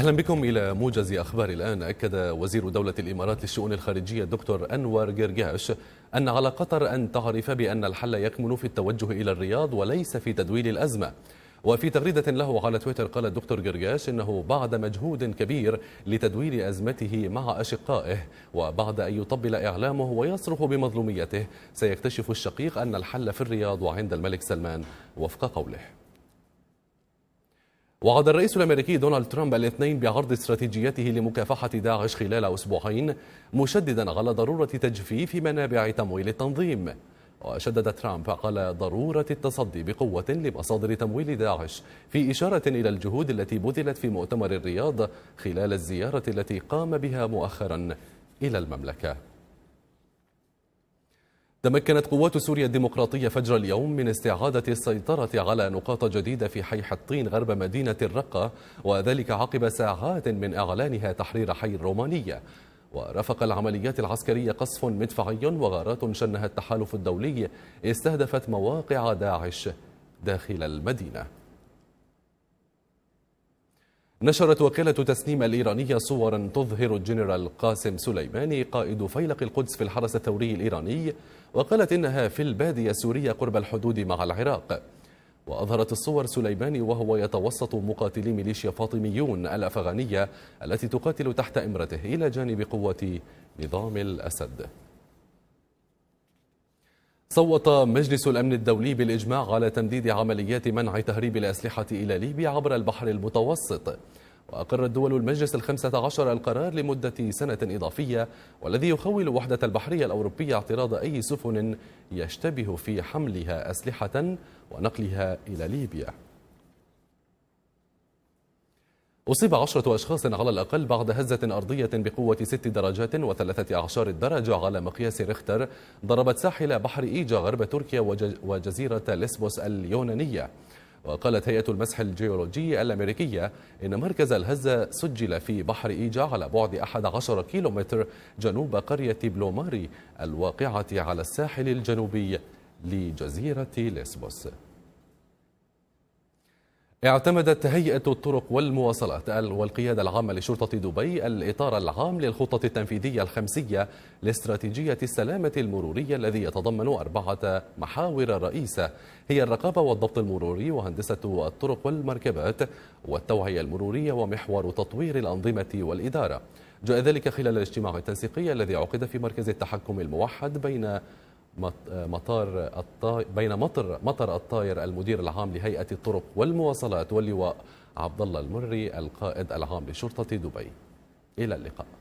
أهلا بكم إلى موجز أخبار الآن أكد وزير دولة الإمارات للشؤون الخارجية الدكتور أنور جرجاش أن على قطر أن تعرف بأن الحل يكمن في التوجه إلى الرياض وليس في تدويل الأزمة وفي تغريدة له على تويتر قال الدكتور جرجاش إنه بعد مجهود كبير لتدويل أزمته مع أشقائه وبعد أن يطبل إعلامه ويصرخ بمظلوميته سيكتشف الشقيق أن الحل في الرياض وعند الملك سلمان وفق قوله وعد الرئيس الامريكي دونالد ترامب الاثنين بعرض استراتيجيته لمكافحه داعش خلال اسبوعين مشددا على ضروره تجفيف منابع تمويل التنظيم وشدد ترامب على ضروره التصدي بقوه لمصادر تمويل داعش في اشاره الى الجهود التي بذلت في مؤتمر الرياض خلال الزياره التي قام بها مؤخرا الى المملكه تمكنت قوات سوريا الديمقراطية فجر اليوم من استعادة السيطرة على نقاط جديدة في حي حطين غرب مدينة الرقة وذلك عقب ساعات من إعلانها تحرير حي الرومانية ورافق العمليات العسكرية قصف مدفعي وغارات شنها التحالف الدولي استهدفت مواقع داعش داخل المدينة نشرت وكالة تسنيم الإيرانية صورا تظهر الجنرال قاسم سليماني قائد فيلق القدس في الحرس الثوري الإيراني وقالت إنها في البادية السورية قرب الحدود مع العراق وأظهرت الصور سليماني وهو يتوسط مقاتلي ميليشيا فاطميون الأفغانية التي تقاتل تحت إمرته إلى جانب قوة نظام الأسد صوت مجلس الأمن الدولي بالإجماع على تمديد عمليات منع تهريب الأسلحة إلى ليبيا عبر البحر المتوسط وأقرت دول المجلس الخمسة عشر القرار لمدة سنة إضافية والذي يخول وحدة البحرية الأوروبية اعتراض أي سفن يشتبه في حملها أسلحة ونقلها إلى ليبيا أصيب عشرة أشخاص على الأقل بعد هزة أرضية بقوة ست درجات وثلاثة أعشار درجة على مقياس ريختر ضربت ساحل بحر إيجا غرب تركيا وجزيرة ليسبوس اليونانية وقالت هيئة المسح الجيولوجي الأمريكية إن مركز الهزة سجل في بحر إيجا على بعد 11 كيلومتر جنوب قرية بلوماري الواقعة على الساحل الجنوبي لجزيرة ليسبوس اعتمدت هيئة الطرق والمواصلات والقيادة العامة لشرطة دبي الإطار العام للخطة التنفيذية الخمسية لاستراتيجية السلامة المرورية الذي يتضمن أربعة محاور رئيسة هي الرقابة والضبط المروري وهندسة الطرق والمركبات والتوعية المرورية ومحور تطوير الأنظمة والإدارة جاء ذلك خلال الاجتماع التنسيقي الذي عقد في مركز التحكم الموحد بين مطار الطاير بين مطر مطر الطاير المدير العام لهيئة الطرق والمواصلات واللواء عبد الله المري القائد العام لشرطة دبي إلى اللقاء